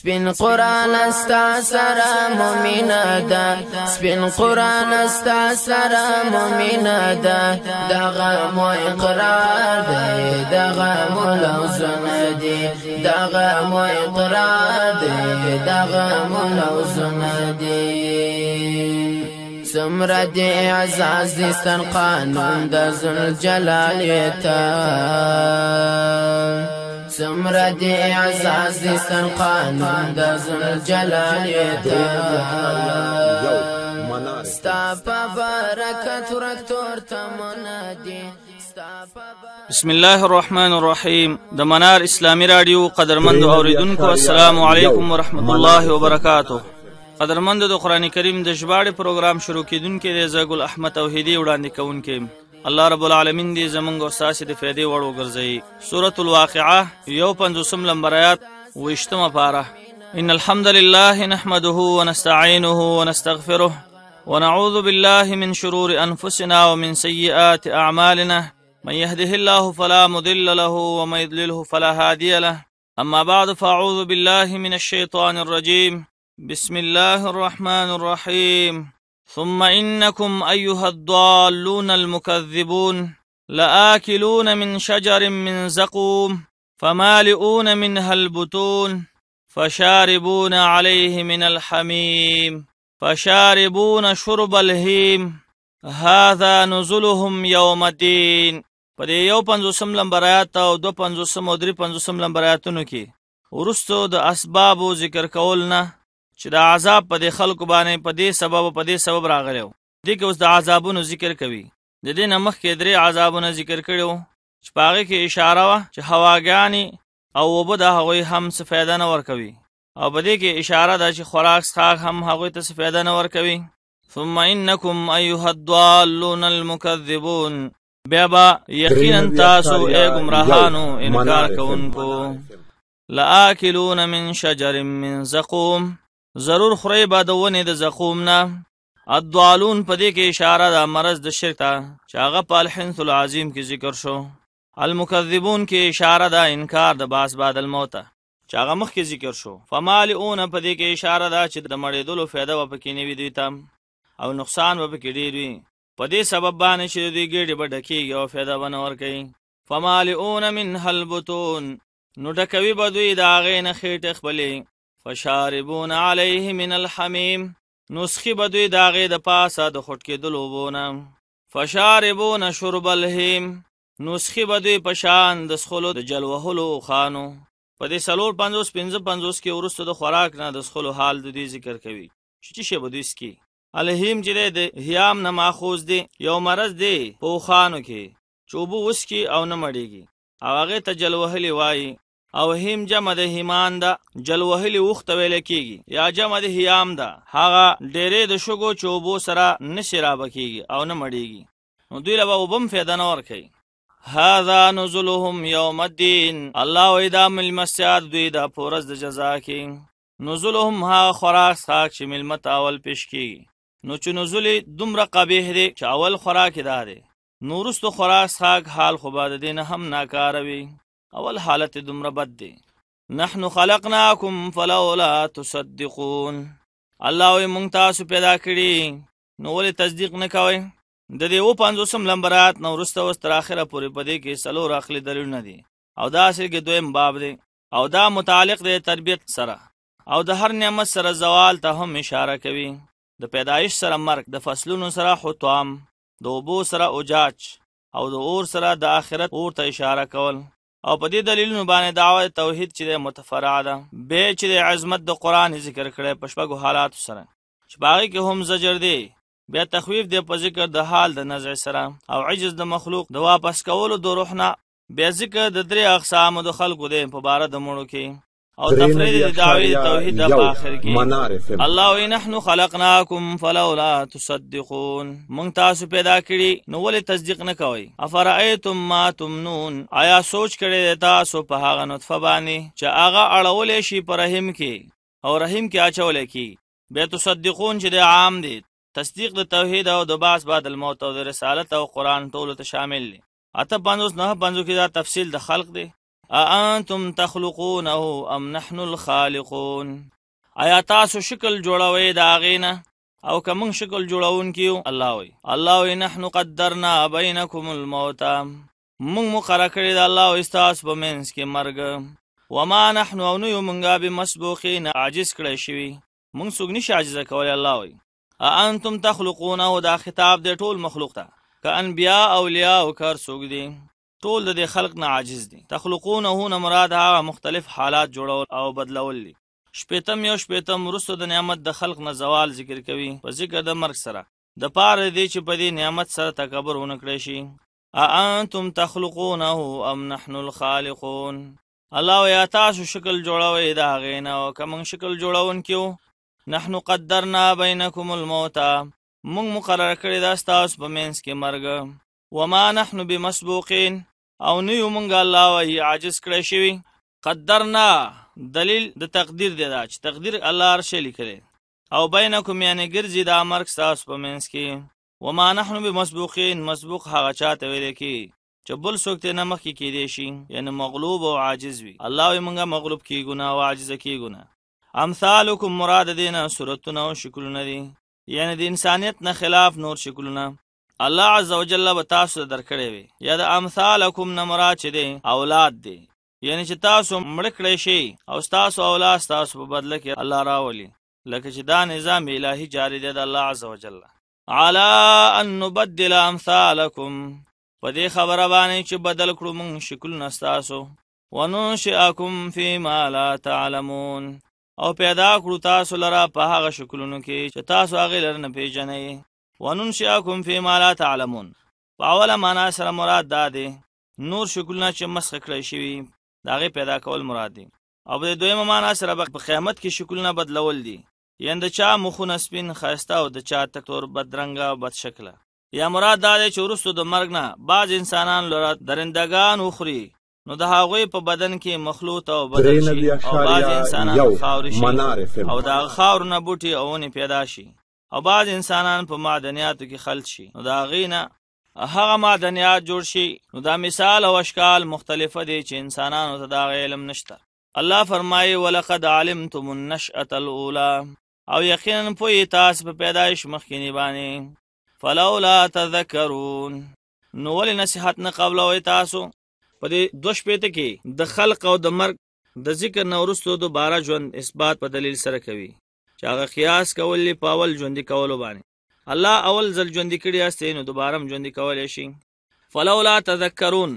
سپین قران استا سره مومنا ده سپین قران استا سره مومنا ده دغه مو اقرار ده دغه مو لوزن دي دغه مو اقرار ده دغه مو لوزن دي سمر دی عزاز دستن قانون د زل جلالیتا سمر دی اعزاز دی سرخان د زل جلال ته ستا په برکت رکتور تمنا دی بسم الله الرحمن الرحیم د منار اسلامی رادیو قدرمند اوریدونکو السلام علیکم ورحمت الله وبرکاته قدرمند د قران کریم د ژباړې پروګرام شروع کیدونکو د زګل احمد توحیدی وړاندې کوونکې الله رب العالمین دې زمونږ او ساسې د فیدې وړ وګرځي سورۃ الواقعه یو 50 لمبر آیات وشتمه پاره ان الحمد لله نحمده ونستعينه ونستغفره ونعوذ بالله من شرور انفسنا ومن سيئات اعمالنا من يهده الله فلا مضل له ومن يضلله فلا هادي له اما بعد فاعوذ بالله من الشيطان الرجيم بسم الله الرحمن الرحيم ثم إنكم أيها الضالون المكذبون لآكلون من شجر من زقوم فمالئون منها البطون فشاربون عليه من الحميم فشاربون شرب الهيم هذا نزلهم يوم الدين په دې یو پنځوسم لمبر آیات او دو پنځوسم او درې پنځوسم لمبر آیاتونو کې ورستو د اسبابو ذکر کول نه چې د عذاب په دې خلکو باندې په دې سبب په دې سبب راغلی و دې کې اوس د عذابونو ذکر کوي د دې نه مخکې درې عذابونه ذکر کړي چې په هغې کې اشاره وه چې هواګانې او اوبه د هغوی هم څه فایده نه ورکوي او په دې کې اشاره ده چې خوراک څښاک هم هغوی ته څه فایده نه ورکوي ثم انکم ایها الضالون المکذبون بیا به یقینا تاسو ای ګمراهانو انکار کوونکو لآکلون من شجر من زقوم ضرور خوري به د ونې د زخوم نه الضالون په دې کې اشاره ده مرض د شرک ته چې هغه په الحنث العظیم کې ذکر شو المکذبون کې اشاره ده انکار د باس بعد الموت چې هغه مخکې ذکر شو فمالئون په دې کې اشاره ده چې د مړېدلو فایده و پکې نیوي دوی ته او نقصان و پکې ډېر وي په دې سبب باندې چې دوی ګډې بډکیږي او فایده ونور کوي فمالئون من هلبتون نو ډکوي به دوی د هغې نه خېټې خپلې فشاربون علیه من الحمیم نسخی بدوی داغه د پاسه د خټ کېدلو وونه فشاربون شرب الهیم نسخی بدوی پشان د سخلو د جلوهلو خانو په دې سلور 50 50 50 کې ورسته د خوراک نه د سخلو حال د دې ذکر کوي چې شی بدوی سکی الهیم چې د هیام نه ماخوذ دی یو مرض دی په خانو کې چوبو وس کې او نه مړیږي او هغه ته جلوهلی وای او هم جمع د همان ده جل وهلی وخت ویل کیږي یا جمع د هیام ده هغه ډېرې د شګو چوبو سره نشي را بکیږي او نه مړیږي نو دوی له وبم فیدان اور کوي هاذا نزلهم یوم الدین الله وی دا ملمسیات دوی دا پورز د جزا کې نزلهم ها خوراک ساک چې ملمت اول پیش کیږي نو چې نزول دومره قبیح دی چې اول خوراک دار دی نورستو خوراک ساک حال خو باد دین هم ناکاروي اول حالت دومره بد دی نحنو خلقناکم فلولا تصدقون الله وی مونږ تاسو پیدا کړی نو ولې تصدیق نه کوئ د دې و پنځوسم لمبرات نو وروسته اوس تر آخره پورې په دې کې څلور اخلي دلیلونه دي او دا اصل کې دویم باب دی او دا متعلق دی تربیت سره او د هر نعمت سره زوال ته هم اشاره کوي د پیدایش سره مرګ د فصلونو سره حطام د اوبو سره اوجاج او د اور سره د آخرت اور ته اشاره کول او په دې دلیلونو باندې دعوه توحید چې متفرعه ده به چې د عظمت د قران ذکر کړي په شپږو حالات سره چې باغی کې هم زجر دی بیا تخویف دی په ذکر د حال د نزع سره او عجز د مخلوق د واپس کولو د روح نه بیا ذکر د درې اقسام د خلقو دی په بار د مړو کې او تفرید دعوی توحید دا آخر کې الله وی نحنو خلقناکم فلولا تصدقون مونږ تاسو پیدا کړی نو ولې تصدیق نه کوئ افرایتم ما تمنون آیا سوچ کړی تاسو په هغه نطفه باندې چې هغه اړولې شي پر رحم کې او رحم کې اچولې کې به تصدقون چې د عام دي تصدیق د توحید او د باس بعد الموت او د رسالت او قران ټول ته شامل دي اته 509 کې دا تفصیل د خلق دی اانتم تخلقونه ام نحن الخالقون آیا تاسو شکل جوړوي دا غینا او کوم شکل جوړون کیو الله وی الله وی نحن قدرنا بینکم الموت مون مقر کړی دا الله او استاس په منس کې مرګ وما نحن او نو مونږه به مسبوخین عاجز کړی شوی مونږ څوک نشي عاجز کول الله وی انتم تخلقونه دا خطاب د ټول مخلوق ته که انبیا اولیاء او کار سوګ دي ټول د خلق نه عاجز دي تخلقونه نه مراد هغه مختلف حالات جوړول او بدلول دي شپیتم یو شپیتم رسو د نعمت د خلق نه زوال ذکر کوي په ذکر د مرګ سره د پاره دی چې په دې نعمت سره تکبر ونکړي شي اانتم تخلقونه ام نحن الخالقون الله یا تاسو شکل جوړوي دا غینا او کوم شکل جوړون کیو نحنو قدرنا بینکم الموت مونږ مقرره کړی دا تاسو په منس کې مرګ وما نحنو بمسبوقین او نه یو مونږه الله وی عاجز کړی شوی قدرنا دلیل د تقدیر دی دا چې تقدیر الله هر شی لیکلی او بینکم یعنی ګرځي دا مرګ ستاسو په منځ کې وما نحن بمسبوقین مسبوق هغه چاته ویل کی چې بل څوک ته نمخ کې کېدې شي یعنی مغلوب او عاجز وي الله یې مونږه مغلوب کیګونه او عاجز کیګونه امثالکم مراد دینه صورتونه او شکلونه دي یعنی د انسانیت نه خلاف نور شکلونه الله عزوجل به تاسو درکړې وي یا د امثالکم نمرا چې دی اولاد دی یعنی چې تاسو مړ کړی شي او تاسو اولاد تاسو په بدله کې الله راولي لکه چې دا نظام الهي جاری دی د الله عزوجل علا ان نبدل امثالکم په دې خبره باندې چې بدل کړو موږ شکل نستاسو وننشئکم فيما لا تعلمون او پیدا کړو تاسو لرا په هغه شکلونو کې چې تاسو هغه لر نه پیژنئ وننشئکم فيما لا تعلمون په اوله معنا سره مراد دا دی نور شکلونه چې مسخ کړی شوي د هغې پیدا کول مراد دی او د دویمه معنا سره به په قیامت کې شکلونه بدلول دي یعنې د چا مخونه سپین ښایسته او د چا تکتور بدرنګه بد شکله یا مراد دا دی چې وروستو د مرګ نه بعض انسانان لره درندګان وخوري نو د هغوی په بدن کې مخلوط او بدل شي او بعض انسانان خاورې شي او د خاورو نه بوټي او ونې پیدا شي او بعض انسانان په معدنیاتو کې خلط شي نو دا غینه هغه معدنیات جوړ شي نو دا مثال او اشکال مختلفه دي چې انسانانو ته دا علم نشته الله فرمایي ولقد علمتم النشأه الاولى او یقینا په تاسو په پیدایش مخکینی باندې فلولا تذکرون نو ول نصيحت نه قبل او تاسو په دې دوش پېته کې د خلق او د مرګ د ذکر نورستو دوباره ژوند اثبات په دلیل سره کوي چې هغه قیاس کول په اول ژوندې کولو باندې الله اول ځل ژوندې کړی استه نو دوباره هم ژوندې کولای شي فلولا تذکرون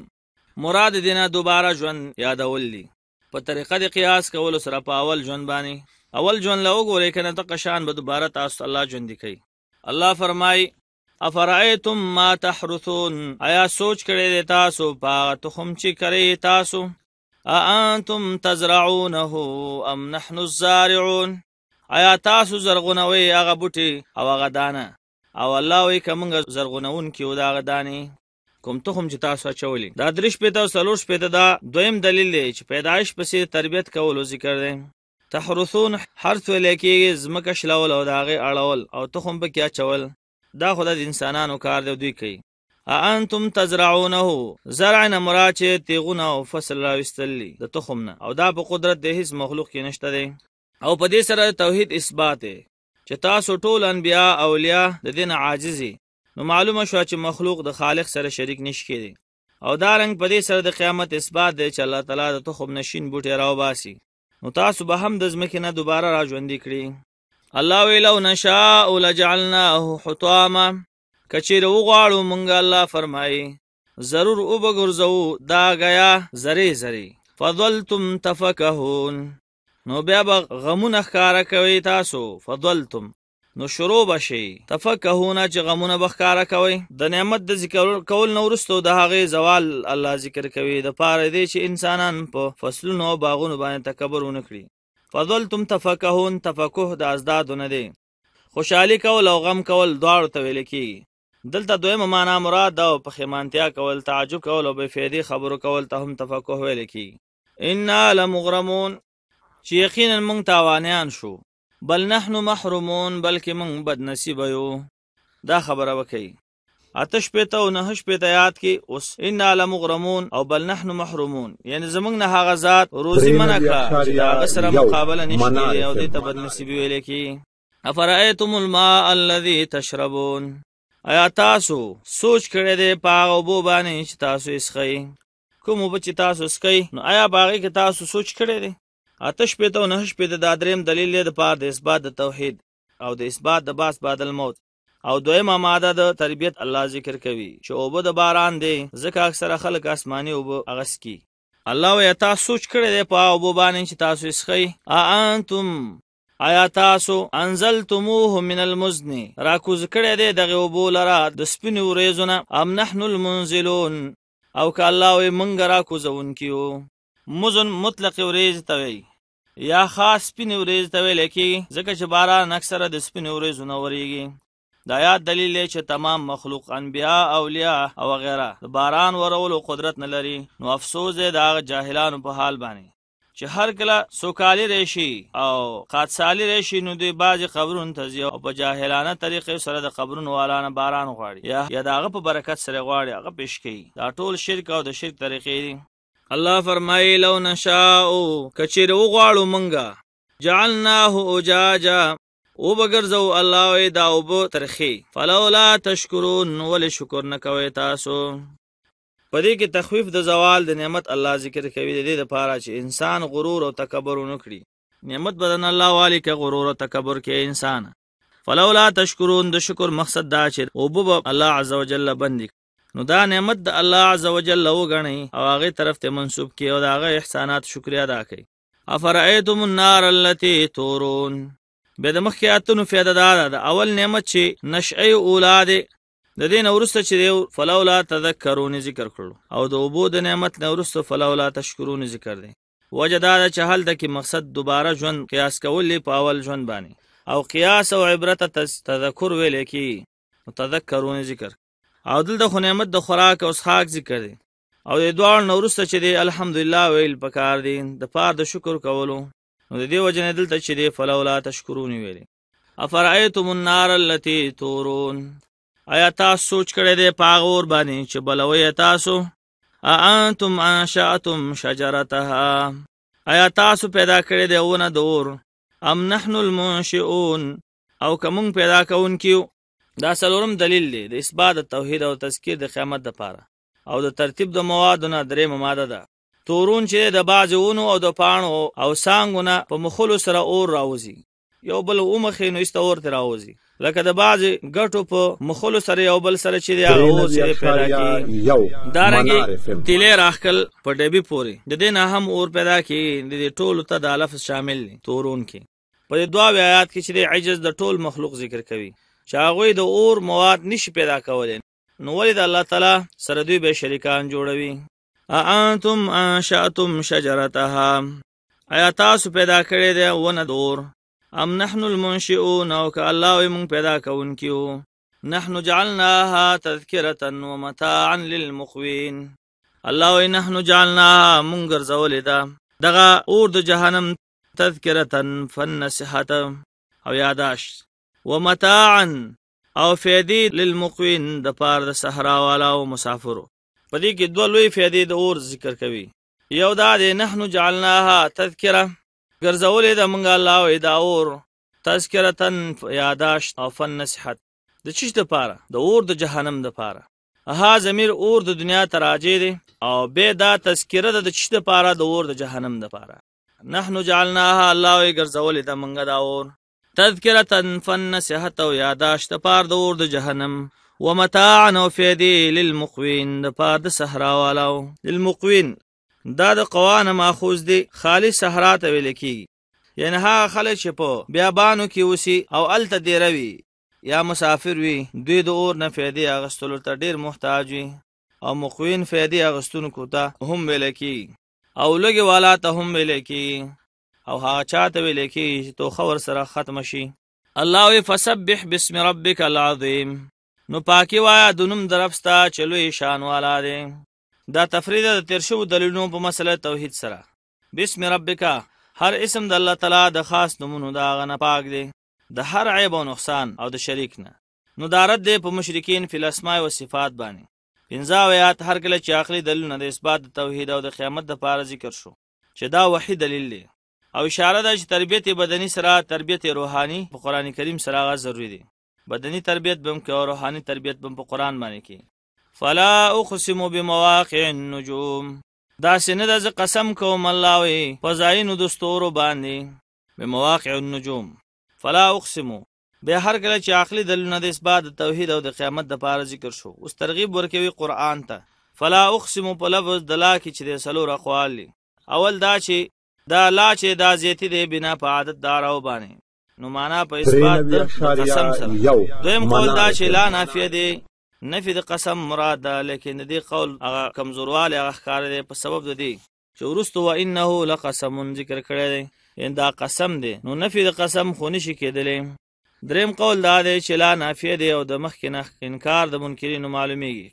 مراد دینا دوباره ژوند یادول دي په طریقه د قیاس کولو سره په اول ژوند باندې اول ژوند له وګورئ کنه ته قشان به دوباره تاسو الله ژوند کوي الله فرمای افرایتم ما تحرثون آیا سوچ کړی دی تاسو په تخم چې کړی تاسو اانتم تزرعونه ام نحن الزارعون آیا تاسو زرغونوي هغه بوټي او هغه دانه او الله وی کومه زرغونون کې ودا هغه دانه کوم تخم چې تاسو اچولې دا درش پیدا او سلوش پیدا دا دویم دلیل دی چې پیدایش پسې تربیت کول او ذکر دی تحرثون حرث لکه زمکه شلول او داغه اړول او تخم به کیا چول دا خدای د انسانانو کار دی دوی کوي انتم تزرعونه زرع نه مراد چې تیغونه او فصل راوستلی د تخم نه او دا په قدرت د هیڅ مخلوق کې نشته دی او په دې سره توحید اثبات چې تاسو ټول انبیا اولیاء د دین عاجزي نو معلومه شو چې مخلوق د خالق سره شریک نشي کېدی او دا رنګ په دې سره د قیامت اثبات دی چې الله تعالی د تخم نشین بوټي راوباسي نو تاسو به هم د ځمکې نه دوباره را ژوندې کړي الله ویلو نشاء لجعلناه حطاما کچیر وغواړو مونږ الله فرمایي ضرور وبګرځو دا غیا زری زری فضلتم تفکهون نو بیا به غمونه ښکارا کوي تاسو فضلتم نو شروع بشي تفکهونه چې غمونه بخکارا کوي د نعمت د ذکر کول نو ورستو د هغه زوال الله ذکر کوي د پاره دی چې انسانان په فصلونو او باغونو باندې تکبر ونکړي فضلتم تفکهون تفکه د ازداد نه دی خوشحالي کول او غم کول دواړو ته ویل کیږي دلته دویمه معنا مراد او پخیمانتیا کول تعجب کول او بې فایده خبرو کول ته هم تفکه ویل کیږي ان لمغرمون چې یقینا موږ تاوانیان شو بل نحنو محرومون بلکې موږ بد نصیب یو دا خبره وکي آتش پته او نهش پته یاد کې اوس ان عالم غرمون او بل نحنو محرومون یعنی زمنګ نه هغه ذات روزي منع کړه چې دا سره مقابله نشته او دې ته بد نصیبي ویل کې افرایتم الماء الذي تشربون ایا تاسو سوچ کړی دی پاغه وبو باندې چې تاسو اسخی کوم وب چې تاسو اسخی نو آیا باغې کې تاسو سوچ کړی دی اتش پته او نه شپته دا دریم دلیل دی د پاره د اثبات د توحید او د اثبات د باس بعد الموت او دویمه ماده د تربیت الله ذکر کوي چې اوبه د باران دی ځکه اکثره خلک آسماني اوبه اغس کی الله وی تاسو سوچ کړی دی په اوبه باندې چې تاسو اسخی ا انتم آیا تاسو انزلتموه من المزن را کوز کړی دی دغه اوبو لره د سپینو ریزونه ام نحن المنزلون او که الله وی مونږ را کوزون کیو مزن مطلق ریز توی یا خاص سپینې ورځ ته ویل کېږي ځکه چې باران اکثره د سپینې ورځو نه وریږي دا یاد دلیل چې تمام مخلوق انبیا اولیاء او غیره د باران ورولو قدرت نه لري نو افسوس دی دا جاهلانو په حال باندې چې هر کله سوکالی ریشي او قادسالی ریشي نو دوی بعضی قبرونو ته ځي او په جاهلانه طریقې سره د قبرونو والانه باران غواړي یا یا د هغه په برکت سره غواړي هغه پیش کوي دا ټول شرک او د شرک طریقې دي الله فرمایي لو نشاء کچیر وغواړو مونږه جعلناه اجاجا او بگرزو الله دا اوبو ترخی فلولا تشکرون ول شکر نه کوي تاسو پدې کې تخفیف د زوال د نعمت الله ذکر کوي د دې لپاره چې انسان غرور او تکبر ونکړي نعمت بدن الله والی کې غرور او تکبر کې انسان فلولا تشکرون د شکر مقصد دا چې او بو الله عزوجل بندي نو دا نعمت د الله عزوجل وګڼي او هغه طرف ته منسوب کی او دا هغه احسانات شکریا ادا کړي افرایتم النار التي تورون به د مخکې اتنو فیاده دا د اول نعمت چې نشئ اولاد د دین اورسته چې فلولا تذکرون ذکر کړو او د اوبو د نعمت نه اورسته فلولا تشکرون ذکر دی وجدا د چهل د کې مقصد دوباره ژوند قیاس کول په اول ژوند باندې او قیاس او عبرت تذکر ویل کی تذکرون ذکر او دلته خو نعمت د خوراک او څښاک ذکر دی او د دوړ نو وروسته چې دی الحمدلله ویل پکار دی د پاره د شکر کولو نو د دې وجنه دلته چې دی فلولا تشکرون ویل افرایتم النار التي تورون آیا تاسو سوچ کړی دی پاغ اور باندې چې بلوي تاسو اانتم انشاتم شجرتها آیا تاسو پیدا کړی دی ونه دور ام نحن المنشئون او کوم پیدا کون کیو دا څلورم دلیل دی د اثبات توحید او تذکیر د قیامت لپاره او د ترتیب د موادو نه درېمه ماده ده تورون چې د باجوونو او د پاڼو او سانګونه په مخولو سره اور راوځي یو بل اومخې نو ایست اور ته راوځي لکه د باز غټو په مخولو سره یو بل سره چې دی او سره پیدا کی یو دارنګي تلې راخل په ډبي پوري د دې نه هم اور پیدا کی د ټولو ته د الف شامل تورون کې په دې دوا آیات کې چې عجز د ټول مخلوق ذکر کوي چې هغه د اور مواد نشي پیدا کولای نو ولې د الله تعالی سره دوی به شریکان جوړوي اانتم انشاتم شجرتها ایا تاسو پیدا کړی دی ونه دور ام نحن المنشئون او که الله موږ پیدا کوونکیو نحن جعلناها تذکرة ومتاعا للمقوین الله وی نحنو جعلنا مونږ ګرځولې ده دغه اور د جهنم تذکرتن فن نصحت او یاداش ومتاعا او فیدی للمقوین د پار د صحرا والا او مسافرو په دې کې دوه لوی فیدی د اور ذکر کوي یو دا د نحنو جعلناها تذکره ګرځولې د منګ الله دا اور تذکره تن یاداشت او فن نصحت د چیش د پاره د اور د جهنم د پاره ها زمیر اور د دنیا تراجه دی او به دا تذکره د چیش د پاره د اور د جهنم د پاره نحنو جعلناها الله ګرځولې د منګ دا اور تذکرة فالنصحت او یاداشت پار د اور د جهنم ومتاعا او فیدی للمقوین د پار د صحرا والو للمقوین دا د قوان ماخوذ دی خالی صحرا ته ویل کیږي یعنی هغه خلک چې په بیابانو کې اوسي او الته دی روي یا مسافر وي دوی د اور نه فیدی اغستلو ته ډیر محتاج وي او مقوین فیدی اغستونکو ته هم ویل کیږي او لګي والا ته هم ویل کیږي او هغه چاته ویل کی چې توخه ور سره ختم شي الله وی فسبح بسم ربک العظیم نو پاکی وایا د نوم درپستا چلوې شان والا دی دا تفرید د تیر شو دلیلونو په مسله توحید سره بسم ربک هر اسم د الله تعالی د خاص نومونو دا غنه پاک دی د هر عیب او نقصان او د شریک نه نو دارت دی په مشرکین فی الاسماء او صفات باندې پنځه آیات هر کله چې اخلي دلیلونه د اثبات د توحید او د قیامت د پاره ذکر شو چې دا وحید دلیل دی او اشاره ده چې تربیت بدني سره تربیت روحاني په قران کریم سره غا ضروری دي بدني تربیت بم کې او روحاني تربیت بم په قران باندې کې فلا اقسم بمواقع النجوم دا سینه ده ز قسم کوم الله وي فزاین د ستورو باندې بمواقع النجوم فلا اقسم به هر کله چې عقلي دلونه د اسباد توحید او د قیامت د پاره ذکر شو اوس ترغیب ورکوي قران ته فلا اقسم په لفظ دلا کې چې د سلو رقوالي اول دا چې دا لا چې دا زیاتی دی بنا په عادت دار او باندې نو معنا په اثبات د قسم سره دویم قول دا چې لا نافیه دی نفی د قسم مراد ده لیکن د دې قول هغه کمزورواله هغه ښکار دی په سبب د دې چې ورستو و انه لقسم ذکر کړی دی ان دا قسم دی نو نفی د قسم خو نشي کېدلې دریم قول دا دی چې لا نافیه دی او د مخکې نه انکار د منکرینو معلومیږي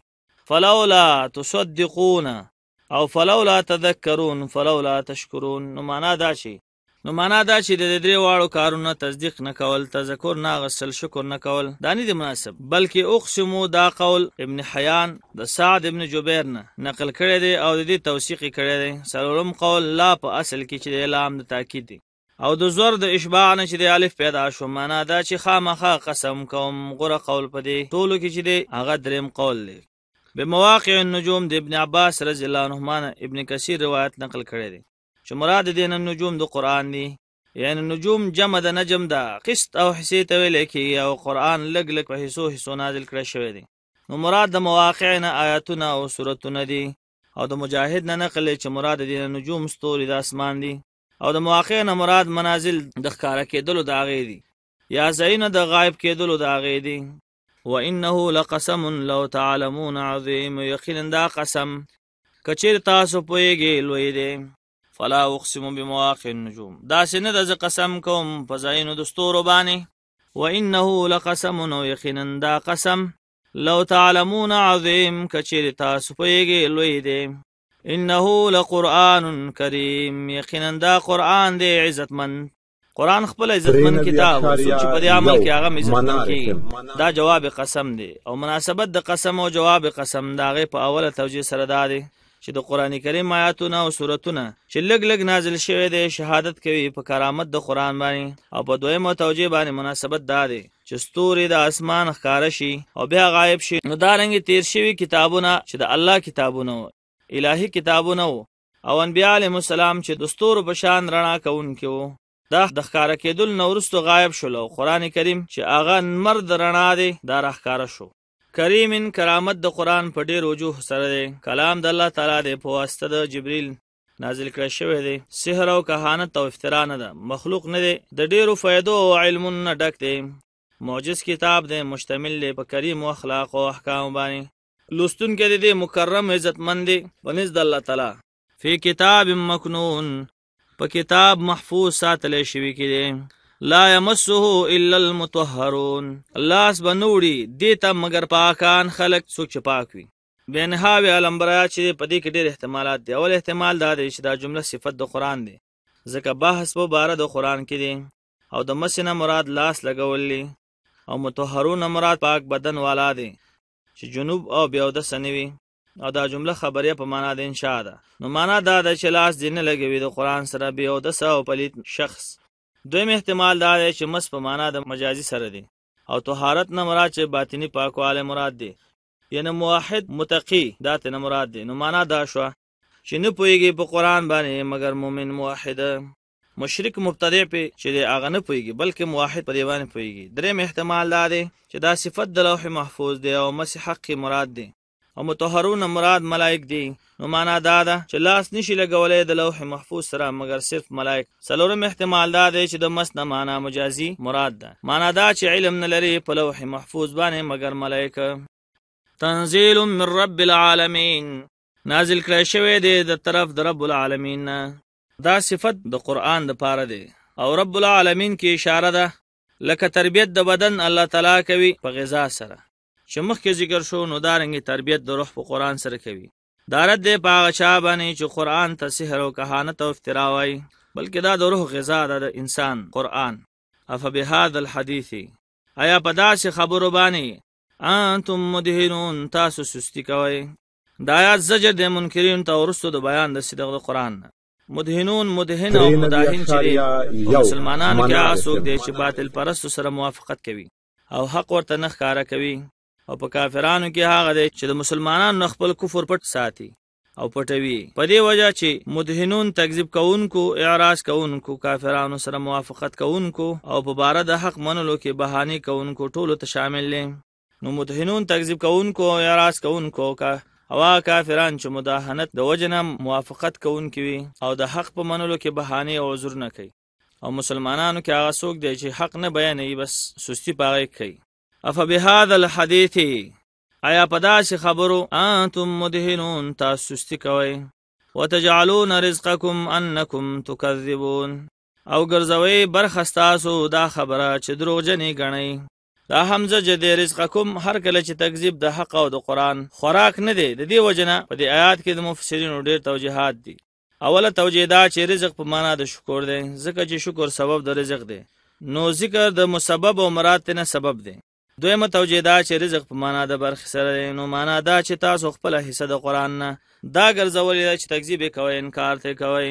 فلولا تصدقون او فلولا تذکرون فلولا تشکرون نو معنا دا شي نو معنا دا چې د درې واړو کارونو تصدیق نه کول تذکر نه غسل شکر نه کول دا نه دی مناسب بلکې اقسمو دا قول ابن حیان د سعد ابن جبیر نه نقل کړی دی او د دې توثیق کړی دی سلورم قول لا په اصل کې چې د لام د تاکید دی او د زور د اشباع نه چې د الف پیدا شو معنا دا چې خامخا قسم کوم غره قول پدې ټولو کې چې دی هغه دریم قول دی به مواقع النجوم د ابن عباس رضی الله عنهما ابن کثیر روایت نقل کړی دی چې مراد دین النجوم د قران دی یعنی نجوم جمع د نجم دا قسط او حصے ته ویل کیږي او قران لګ لګ په حصو حصو نازل کړی شوی دی نو مراد د مواقع نه آیاتونه او سورتونه دي او د مجاهد نه نقل چې مراد د نجوم ستوري د اسمان دي او د مواقع نه مراد منازل د ښکارا کېدلو د اغې دي یا زین د غایب کېدلو د اغې دي وانه لقسم لو تعلمون عظیم یقینا دا قسم کچیر تاسو پویږئ لوی دی فلا اقسم بمواقع النجوم دا سینه د قسم کوم په ځایونو د ستورو باندې وانه لقسم یقینا دا قسم لو تعلمون عظیم کچیر تاسو پویږئ لوی دی انه لقران کریم یقینا دا قران دی عزتمن قران خپل عزتمن کتاب او چې په دې عمل کې هغه عزتمن کې دا جواب قسم دی او مناسبت د قسم او جواب قسم داغه په اوله توجیه سره دا دی چې د قران کریم آیاتونه او سوراتونه چې لګ لګ نازل شوی دی شهادت کوي په کرامت د قران باندې او په دویمه توجیه باندې مناسبت دا دی چې ستوري د اسمان ښکار شي او بیا غایب شي نو دا رنګ تیر شوی کتابونه چې د الله کتابونه الهي کتابونه او انبیاء علیهم السلام چې دستور بشان رڼا کون کې وو دا د ښکارا کېدل نو ورستو غایب شول او قران کریم چې اغه مرد رڼا دی دا راخکاره شو کریمن کرامت د قران په ډېر وجوه سره دی کلام د الله تعالی دی په واسطه د جبرئیل نازل کړی شوی دی سحر او کهانت او افترا نه ده مخلوق نه دی د ډېرو فایدو او علم نه ډک دی معجز کتاب دی مشتمل دی په کریم او اخلاق او احکام باندې لوستون کې دی مکرم عزتمند دی بنز د الله تعالی فی کتاب مکنون په کتاب محفوظ ساتل شوی کړي لا یمسه الا المطهرون الله اس بنوړي دې ته مگر پاکان خلق سوچ پاک وي بینهاوی علمبریا چې په دې کې ډېر احتمالات دي اول احتمال دا دی چې دا جمله صفت د قران دی ځکه بحث په باره د قران کې دی او د مسنه مراد لاس لګولې او متطهرون مراد پاک بدن والا دی چې جنوب او بیاوده سنوي او دا جمله خبریه په معنا د انشاء ده نو معنا دا ده چې لاس دې نه لګوي د قران سره به او د ساو پلیت شخص دویم احتمال دا ده چې مس په معنا د مجازي سره دی او طهارت نه مراد چې باطینی پاکواله مراد دی یعنی موحد متقی دا ته نه مراد دی نو معنا دا شو چې نه پويږي په قران باندې مگر مؤمن موحد مشرک مبتدع په چې هغه نه پويږي بلکې موحد په دیوانه پويږي دریم احتمال دا دی چې دا صفت د لوح محفوظ دی او مسیح حق مراد دی او متطهرون مراد ملائک دي نو معنا دا ده چې لاس نشي لګولې د لوح محفوظ سره مګر صرف ملائک سلورم احتمال دا دی چې د مس نه معنا مجازي مراد ده معنا دا چې علم نه لري په لوح محفوظ باندې مګر ملائک تنزيل من رب العالمين نازل کړی شوی دی د طرف د رب العالمین دا صفت د قران د پاره دی او رب العالمین کې اشاره ده لکه تربیت د بدن الله تعالی کوي په غذا سره چې مخکې ذکر شو نو دارنګ تربیت د روح په قران سره کوي دارت دی پاغه چا باندې چې قران ته سحر او کهانت او افترا وای بلکې دا د روح غذا ده د انسان قران اف بهذا الحديث آیا په داسې خبرو باندې انتم مدهنون تاسو سستی کوئ دا آیات زجر د منکرین ته ورستو د بیان د صدق د قران مدهنون مدهن او مداهن چې مسلمانانو کې اسوک دي چې باطل پرستو سره موافقت کوي او حق ورته نه ښکارا کوي او په کافرانو کې هغه دی چې د مسلمانانو خپل کفر پټ ساتي او پټوي په دې وجه چې مدهنون تکذیب کوونکو اعراض کوونکو کافرانو سره موافقت کوونکو او په بار د حق منلو کې بهانه کوونکو ټولو ته شامل لې نو مدهنون تکذیب کوونکو اعراض کوونکو کا او کافران چې مداهنت د وجنه موافقت کوونکي وي او د حق په منلو کې بهانه او عذر نه کوي او مسلمانانو کې هغه څوک دی چې حق نه بیانوي بس سستی پاره کوي افبهذا الحديث ایا پداش خبرو انتم مدهنون تاسو سستی کوي وتجعلون رزقکم انکم تکذبون او ګرځوي برخستاسو دا خبره چې دروغجنې غنئ دا حمزه جدي رزقکم هر کله چې تکذیب د حق او د قران خوراک نه دی د دې وجنه په دې آیات کې د مفسرینو ډېر توجيهات دي اوله توجیه دا چې رزق په معنا د شکر دی ځکه چې شکر سبب د رزق دی نو ذکر د مسبب او مراد نه سبب دی دویمه توجیه دا چې رزق په معنا د برخې سره دی نو معنا دا چې تاسو خپل حصه د قران نه دا ګرځولې ده چې تکذیب کوي انکار ته کوي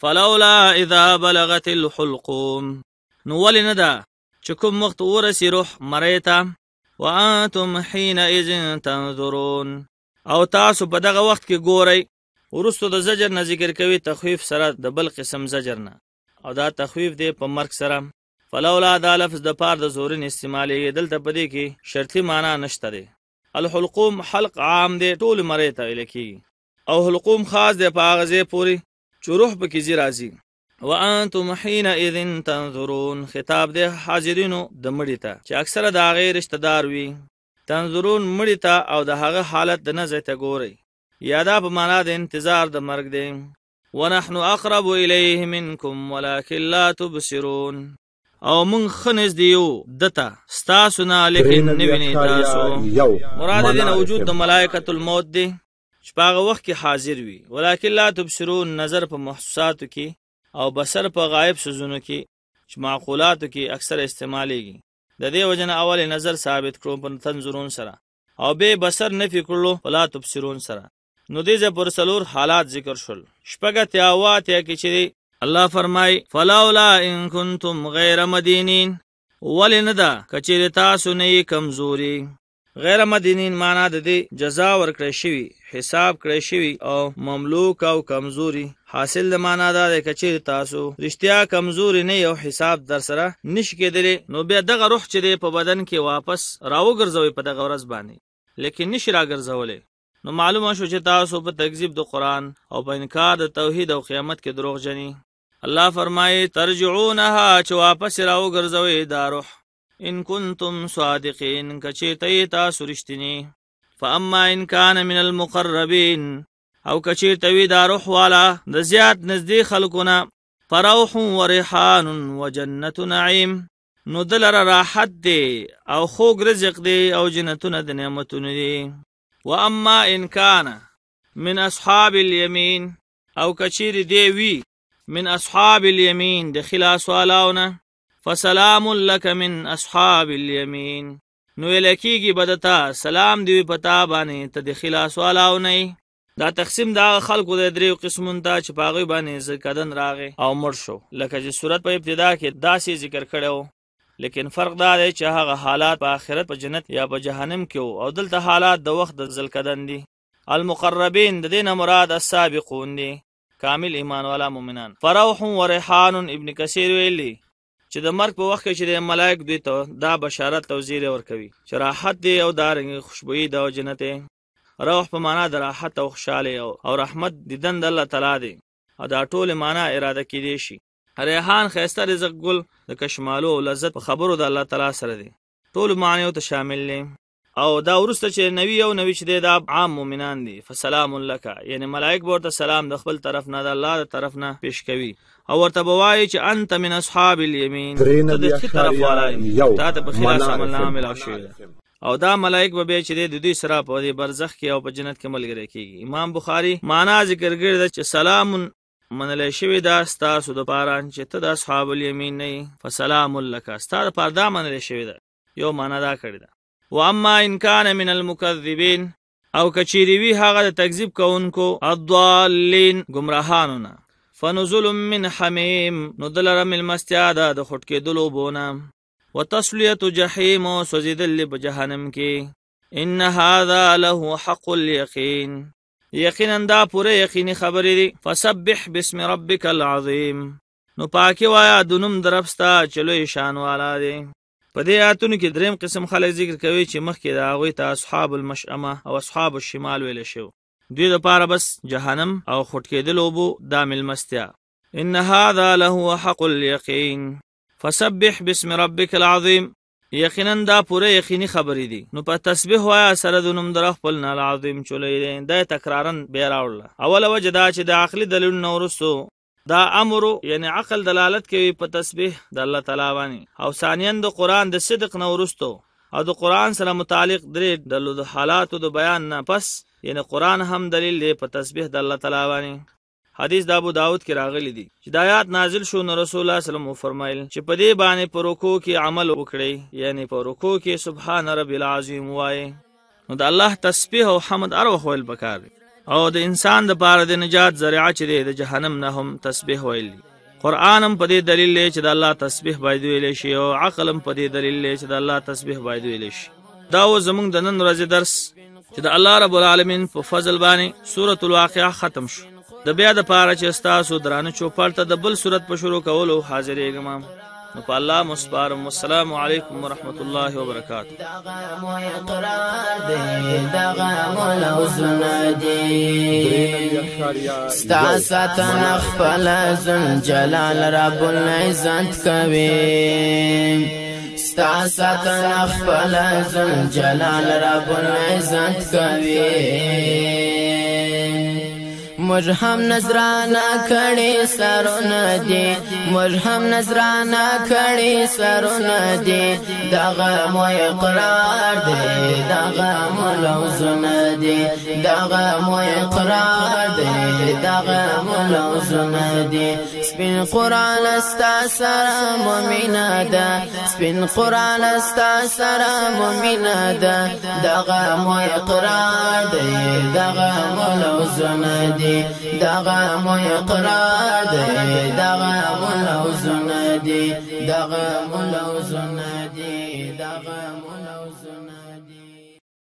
فلولا اذا بلغت الحلقوم نو ولې نه ده چې کوم وخت ورسی روح مړی ته وانتم حينئذ تنظرون او تاسو په دغه وخت کې ګورئ ورستو د زجر نه ذکر کوي تخویف سره د بل قسم زجر نه او دا تخویف دی په مرګ سره فلولا دا لفظ د پار د زورن استعمالي دلته په دې کې شرطي معنی نشته دی الحلقوم حلق عام دی ټول مری ته لکی او حلقوم خاص دی په هغه ځای پوری چې روح پکې زی راځي وانتم حينئذ تنظرون خطاب د حاضرینو د مړی ته چې اکثره د غیر رشتہ دار وي تنظرون مړی ته او د هغه حالت د نظر ته ګوري یادا په معنا د انتظار د مرګ دی ونحن اقرب الیه منکم ولکن لا تبصرون او مون خنز دیو دتا ستاسو نه لیکن نه ویني تاسو مراد دې نه وجود د ملائکۃ الموت دی شپاغه وخت کې حاضر وي ولکه لا تبصرون نظر په محسوساتو کې او بصر په غایب سوزونو کې چې معقولاتو کې اکثر استعمالېږي د دې وجنه اول نظر ثابت کړو په تنظرون سره او به بصر نه فکرلو ولا تبصرون سره نو دې پر سلور حالات ذکر شول شپګه تیاوات یا کې چې الله فرمای فلاولا ان کنتم غیر مدینین ولندا کچیر تاسو نه کمزوري غیر مدینین معنا د دې جزا ورکړی شوی حساب کړی شوی او مملوک او کمزوري حاصل د معنا دا د کچیر تاسو رښتیا کمزوري نه یو حساب در سره نش کېدلې نو بیا دغه روح چې په بدن کې واپس راوګرځوي په دغه ورځ باندې لیکن نش راګرځولې نو معلومه شو چې تاسو په تکذیب د قران او په انکار د توحید او قیامت کې دروغ جنی الله فرمایي ترجعونها چې واپس راو ګرځوي دا روح ان کنتم صادقین کچیرته تاسو رښتینی فاما ان کان من المقربین او کچیرته وی دا روح والا د زیات نزدې خلکونه فروح و ریحان و جنت نعیم نو دلر راحت دی او خوږ رزق دی او جنتونه د نعمتونه دی و اما ان کان من اصحاب الیمین او کچیر دی وی من اصحاب اليمين د خلاص والاونه فسلام لك من اصحاب اليمين نو لکیږي بدتا سلام دی پتا باندې ته د خلاص والاونه دا تقسیم دا خلکو د دریو قسمون ته چې پاغي باندې زکدن راغې او مر شو لکه چې صورت په ابتدا کې داسې ذکر کړو لیکن فرق دا دی چې هغه حالات په آخرت په جنت یا په جهنم کې او دلته حالات د وخت د زلکدن دي المقربین د دینه مراد السابقون دي کامل ایمان والا مؤمنان فروح و ریحان ابن کثیر ویلی چې د مرګ په وخت کې چې د ملائک دوی ته دا بشارت او زیر ور کوي چې راحت دی او دارنګ خوشبوئی دا او جنت روح په معنا د راحت او خوشاله او رحمت دیدن د الله تعالی دی او دا ټول معنا اراده کړي شي ریحان خيسته رزق ګل د کشمالو او لذت په خبرو د الله تعالی سره دی ټول معنی ته شامل دي او دا ورسته چې نوی او نوی چې دا عام مؤمنان دي فسلام لک یعنی ملائک به ورته سلام د خپل طرف نه د الله د طرف نه پیش کوي او ورته بوای چې انت من اصحاب الیمین ته د ښه طرف والای ته ته په خلاص عمل نه عمل شي او دا ملائک به چې د دوی سره په برزخ کې او په جنت کې ملګری کیږي امام بخاری معنا ذکر کړی چې سلام منلې شوی دا ستاسو د پاره چې ته د اصحاب الیمین نه فسلام لک ستاسو پاره دا منلې شوی دا یو معنا دا کړی دا و اما ان کان من المکذبین او کچیری وی هغه د تکذیب کوونکو الضالین گمراهانونه فنزل من حمیم نو دلره ملمستیا ده د خټ کېدلو بونه وتسلیه جهنم سوزیدل په جهنم کې ان هذا له حق اليقین یقینا دا پوره یقیني خبرې دي فسبح باسم ربك العظیم نو پاکي وایا د نوم درپستا چلو شان والا دی په دې آیتونو کې دریم قسم خلک ذکر کوي چې مخکې د هغوی ته اصحاب المشأمه او اصحاب الشمال ویل شو دوی لپاره بس جهنم او خټکېدل اوبو دا ملمستیا ان هذا له حق اليقين فسبح باسم ربك العظيم یقینا دا پوره یقیني خبرې دي نو په تسبیح وایا سره د نوم در خپل نه العظیم چولې دا تکرارن به راوړل اوله وجدا چې د عقلي دلیل نورسو دا امر یعنی عقل دلالت کوي په تسبیح د الله تعالی باندې او ثانین د قران د صدق نه ورستو او د قران سره متعلق درې د لو حالاتو د بیان نه پس یعنی قران هم دلیل دی په تسبیح د الله تعالی باندې حدیث د ابو داود کې راغلی دی چې د آیات نازل شو نو رسول الله صلی الله علیه وسلم فرمایل چې په دې باندې پر رکوع کې عمل وکړي یعنی پر رکوع کې سبحان رب العظیم وایي نو د الله تسبیح او حمد اروه ویل پکار دی او د انسان د پاره د نجات ذریعہ چې د جهنم نه هم تسبیح ویل قران هم په دې دلیل چې د الله تسبیح باید ویل شي او عقل هم په دې دلیل چې د الله تسبیح باید ویل شي دا و زمونږ د نن ورځې درس چې د الله رب العالمین په فضل باندې سورۃ الواقعه ختم شو د بیا د پاره چې تاسو درانه چوپړ ته د بل صورت په شروع کولو حاضرې ګمم نو په الله مسپارم والسلام علیکم ورحمت الله وبرکاته دا غرم اقرار دی دا غرم لوزن دی ستا ساتن خپل زن جلال رب العزت کوي ستا ساتن خپل زن جلال رب العزت کوي مج هم نظرانه کړي سرونه دي مج هم نظرانه کړي سرونه دي دغه مو اقرار دي دغه مو لوزونه دي دغه مو اقرار دي دغه مو لوزونه دي سپین قران استا سره مؤمنه ده سپین قران استا سره مؤمنه ده دغه مو اقرار دي دغه مو لوزونه دي دی دغه مو اقرار دی دغه مو لوزونه دی دغه مو لوزونه